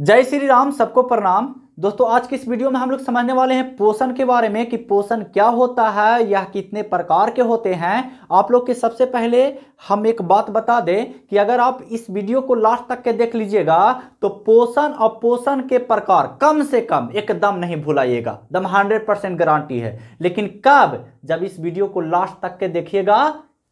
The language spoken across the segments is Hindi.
जय श्री राम सबको प्रणाम दोस्तों आज की इस वीडियो में हम लोग समझने वाले हैं पोषण के बारे में कि पोषण क्या होता है या कितने प्रकार के होते हैं आप लोग के सबसे पहले हम एक बात बता दें कि अगर आप इस वीडियो को लास्ट तक के देख लीजिएगा तो पोषण और पोषण के प्रकार कम से कम एकदम नहीं भुलाइएगा दम हंड्रेड परसेंट गारंटी है लेकिन कब जब इस वीडियो को लास्ट तक के देखिएगा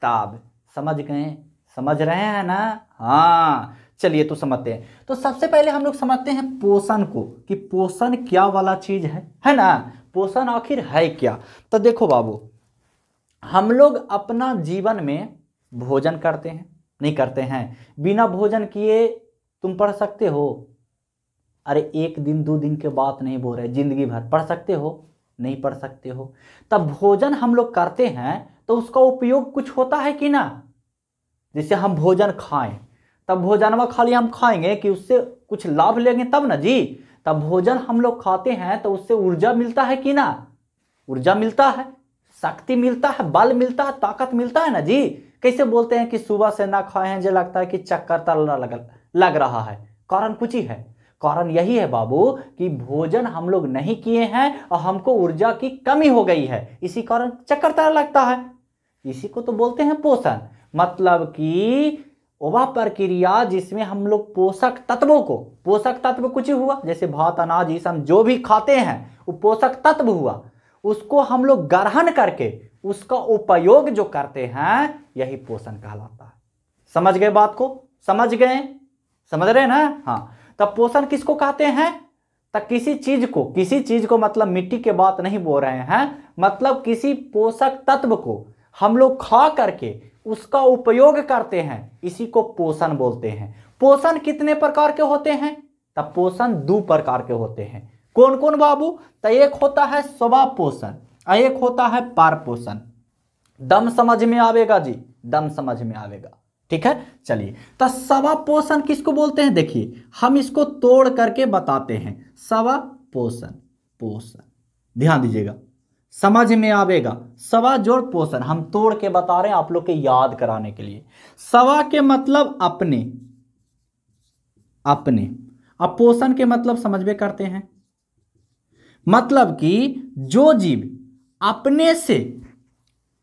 तब समझ गए समझ रहे हैं ना हाँ चलिए तो समझते हैं तो सबसे पहले हम लोग समझते हैं पोषण को कि पोषण क्या वाला चीज है है ना पोषण आखिर है क्या तो देखो बाबू हम लोग अपना जीवन में भोजन करते हैं नहीं करते हैं बिना भोजन किए तुम पढ़ सकते हो अरे एक दिन दो दिन के बात नहीं बोल रहे जिंदगी भर पढ़ सकते हो नहीं पढ़ सकते हो तब भोजन हम लोग करते हैं तो उसका उपयोग कुछ होता है कि ना जैसे हम भोजन खाएं तब भोजनवा खाली हम खाएंगे कि उससे कुछ लाभ लेंगे तब ना जी तब भोजन हम लोग खाते हैं तो उससे ऊर्जा मिलता है कि ना ऊर्जा मिलता है शक्ति मिलता है बल मिलता है ताकत मिलता है ना जी कैसे बोलते हैं कि सुबह से ना खाए हैं जो लगता है कि चक्कर तलना लग, लग रहा है कारण कुछ ही है कारण यही है बाबू कि भोजन हम लोग नहीं किए हैं और हमको ऊर्जा की कमी हो गई है इसी कारण चक्कर तरह लगता है इसी को तो बोलते हैं पोषण मतलब कि वह प्रक्रिया जिसमें हम लोग पोषक तत्वों को पोषक तत्व कुछ हुआ जैसे भात अनाज ये हम जो भी खाते हैं वो पोषक तत्व हुआ उसको हम लोग ग्रहण करके उसका उपयोग जो करते हैं यही पोषण कहलाता है समझ गए बात को समझ गए समझ रहे ना हाँ तब पोषण किसको कहते हैं तो किसी चीज को किसी चीज को मतलब मिट्टी के बात नहीं बोल रहे हैं मतलब किसी पोषक तत्व को हम लोग खा करके उसका उपयोग करते हैं इसी को पोषण बोलते हैं पोषण कितने प्रकार के होते हैं तब पोषण दो प्रकार के होते हैं कौन कौन बाबू तो एक होता है स्वभाव पोषण और एक होता है पार पोषण दम समझ में आवेगा जी दम समझ में आवेगा ठीक है चलिए तो सवा पोषण किसको बोलते हैं देखिए हम इसको तोड़ करके बताते हैं सवा पोषण पोषण ध्यान दीजिएगा समझ में आवेगा सवा जोड़ पोषण हम तोड़ के बता रहे हैं आप लोग के याद कराने के लिए सवा के मतलब अपने अपने अब पोषण के मतलब समझ करते हैं मतलब कि जो जीव अपने से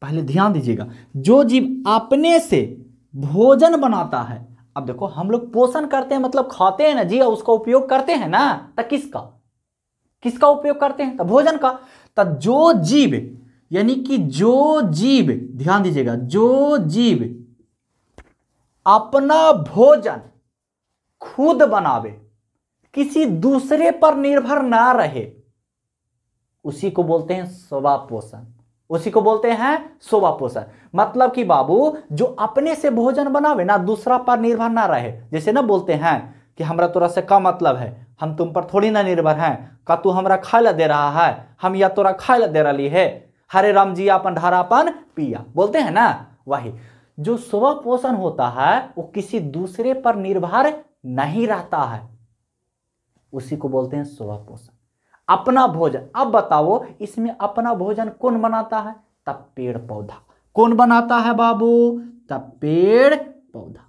पहले ध्यान दीजिएगा जो जीव अपने से भोजन बनाता है अब देखो हम लोग पोषण करते हैं मतलब खाते हैं ना जी उसका उपयोग करते हैं ना तो किसका किसका उपयोग करते हैं तो भोजन का तो जो जीव यानी कि जो जीव ध्यान दीजिएगा जो जीव अपना भोजन खुद बनावे किसी दूसरे पर निर्भर ना रहे उसी को बोलते हैं स्वापोषण उसी को बोलते हैं पोषण मतलब कि बाबू जो अपने से भोजन बनावे ना दूसरा पर निर्भर ना रहे जैसे ना बोलते हैं कि हमारा तोरा से का मतलब है हम तुम पर थोड़ी ना निर्भर हैं का तू हमारा खाला ला दे रहा है हम या तोरा खाला ला दे रही है हरे राम जी अपन धारापन पिया बोलते हैं ना वही जो स्व पोषण होता है वो किसी दूसरे पर निर्भर नहीं रहता है उसी को बोलते हैं स्व पोषण अपना भोजन अब बताओ इसमें अपना भोजन कौन बनाता है तब पेड़ पौधा कौन बनाता है बाबू तब पेड़ पौधा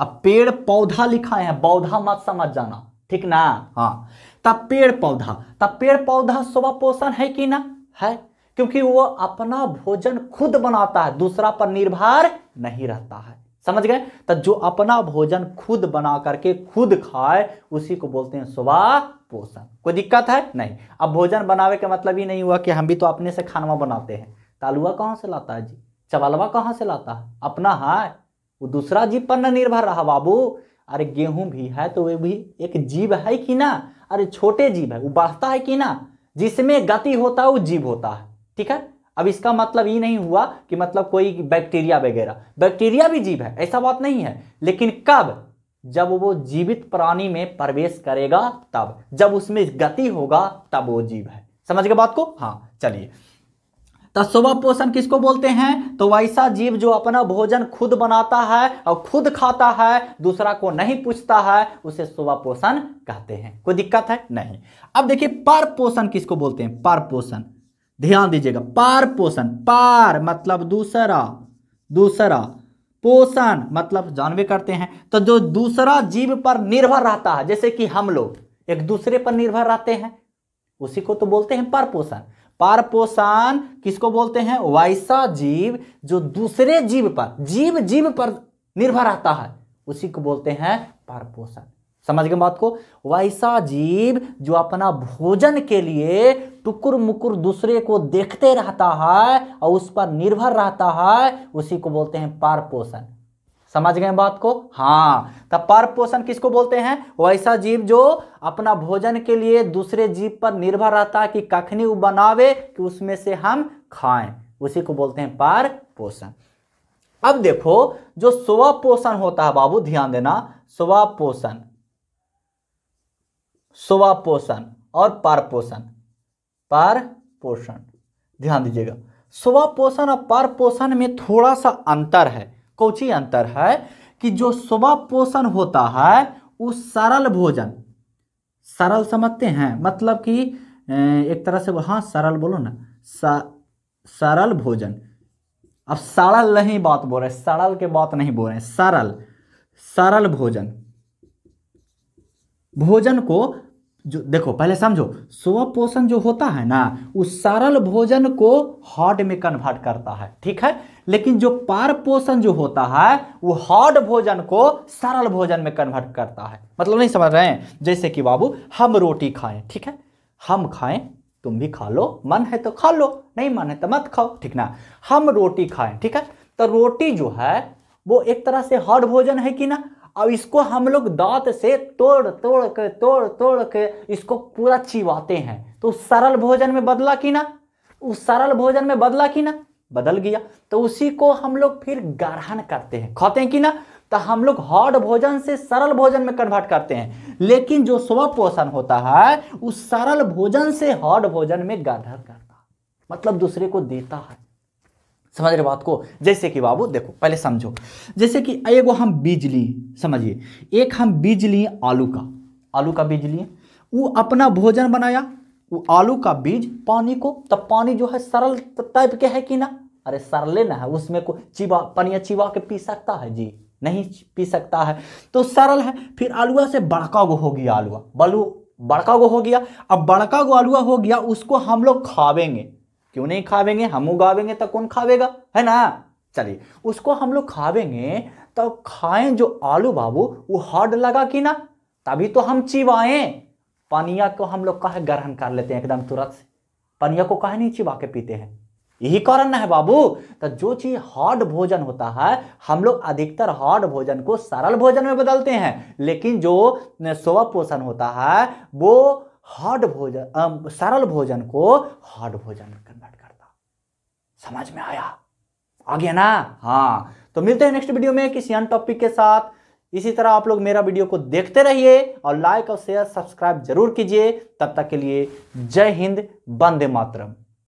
अब पेड़ पौधा लिखा है पौधा मत समझ जाना ठीक ना हाँ तब पेड़ पौधा तब पेड़ पौधा स्व पोषण है कि ना है क्योंकि वो अपना भोजन खुद बनाता है दूसरा पर निर्भर नहीं रहता है समझ गए तो जो अपना भोजन खुद बना करके खुद खाए उसी को बोलते हैं सुबह पोषण कोई दिक्कत है नहीं अब भोजन बनावे का मतलब ही नहीं हुआ कि हम भी तो अपने से खानवा बनाते हैं तालुआ कहाँ से लाता है जी चवालवा कहाँ से लाता है अपना है वो दूसरा जीव पर न निर्भर रहा बाबू अरे गेहूं भी है तो वे भी एक जीव है कि ना अरे छोटे जीव है वो बढ़ता है कि ना जिसमें गति होता है वो जीव होता है ठीक है अब इसका मतलब ये नहीं हुआ कि मतलब कोई बैक्टीरिया वगैरह बैक्टीरिया भी जीव है ऐसा बात नहीं है लेकिन कब जब वो जीवित प्राणी में प्रवेश करेगा तब जब उसमें गति होगा तब वो जीव है समझ गए बात को हाँ चलिए तस्वा पोषण किसको बोलते हैं तो वैसा जीव जो अपना भोजन खुद बनाता है और खुद खाता है दूसरा को नहीं पूछता है उसे स्वा पोषण कहते हैं कोई दिक्कत है नहीं अब देखिए पर पोषण किसको बोलते हैं पर पोषण ध्यान दीजिएगा पार पोषण पार मतलब दूसरा दूसरा पोषण मतलब जानवे करते हैं तो जो दूसरा जीव पर निर्भर रहता है जैसे कि हम लोग एक दूसरे पर निर्भर रहते हैं उसी को तो बोलते हैं पर पोषण पारपोषण किसको बोलते हैं वैसा जीव जो दूसरे जीव पर जीव जीव पर निर्भर रहता है उसी को बोलते हैं पारपोषण समझ गए बात को वैसा जीव जो अपना भोजन के लिए टुकुर मुकुर दूसरे को देखते रहता है और उस पर निर्भर रहता है उसी को बोलते हैं पारपोषण समझ गए बात को हाँ तो पर पोषण किसको बोलते हैं वैसा जीव जो अपना भोजन के लिए दूसरे जीव पर निर्भर रहता है कि कखनी वो बनावे कि उसमें से हम खाएं उसी को बोलते हैं पर पोषण अब देखो जो स्व पोषण होता है बाबू ध्यान देना स्व पोषण स्व पोषण और पर पोषण पर पोषण ध्यान दीजिएगा स्व पोषण और पर पोषण में थोड़ा सा अंतर है कौची अंतर है कि जो सुबह पोषण होता है वो सरल भोजन सरल समझते हैं मतलब कि एक तरह से हाँ सरल बोलो ना सरल भोजन अब सरल नहीं बात बोल रहे सरल के बात नहीं बोल रहे सरल सरल भोजन भोजन को जो देखो पहले समझो स्व पोषण जो होता है ना उस सरल भोजन को हॉट में कन्वर्ट करता है ठीक है लेकिन जो पार पोषण जो होता है वो हार्ड भोजन को सरल भोजन में कन्वर्ट करता है मतलब नहीं समझ रहे हैं जैसे कि बाबू हम रोटी खाएं ठीक है हम खाएं तुम भी खा लो मन है तो खा लो नहीं मन है तो मत खाओ ठीक ना हम रोटी खाएं ठीक है तो रोटी जो है वो एक तरह से हार्ड भोजन है कि ना अब इसको हम लोग दांत से तोड़ तोड़ के तोड़ तोड़ के इसको पूरा चिवाते हैं तो सरल भोजन में बदला कि ना उस सरल भोजन में बदला कि ना बदल गया तो उसी को हम लोग फिर ग्रहण करते हैं खाते हैं कि ना तो हम लोग हार्ड भोजन से सरल भोजन में कन्वर्ट करते हैं लेकिन जो स्व पोषण होता है उस सरल भोजन से हार्ड भोजन में गाधर करता मतलब दूसरे को देता है समझ रहे बात को जैसे कि बाबू देखो पहले समझो जैसे कि एगो हम बीज लिए समझिए एक हम बीज लिए आलू का आलू का बीज लिए वो अपना भोजन बनाया वो आलू का बीज पानी को तब पानी जो है सरल टाइप के है कि ना अरे सरले ना है उसमें को चिबा पनिया चिबा के पी सकता है जी नहीं पी सकता है तो सरल है फिर आलुआ से बड़का गो हो गया आलुआ बलू बड़का गो हो गया अब बड़का गो आलुआ हो गया उसको हम लोग खावेंगे क्यों नहीं खावेंगे हम उगावेंगे तो कौन खावेगा है ना चलिए उसको हम लोग खावेंगे तो खाएं जो आलू बाबू वो हार्ड लगा कि ना तभी तो हम चिवाएं पानिया को हम लोग कहे ग्रहण कर लेते हैं एकदम तुरंत से पानिया को कहे नहीं चिबा के पीते हैं यही कारण ना है बाबू तो जो चीज हार्ड भोजन होता है हम लोग अधिकतर हार्ड भोजन को सरल भोजन में बदलते हैं लेकिन जो स्व पोषण होता है वो हार्ड भोजन सरल भोजन को हार्ड भोजन में कन्वर्ट करता समझ में आया आ गया ना हाँ तो मिलते हैं नेक्स्ट वीडियो में किसी अन्य टॉपिक के साथ इसी तरह आप लोग मेरा वीडियो को देखते रहिए और लाइक और शेयर सब्सक्राइब जरूर कीजिए तब तक के लिए जय हिंद वंदे मातरम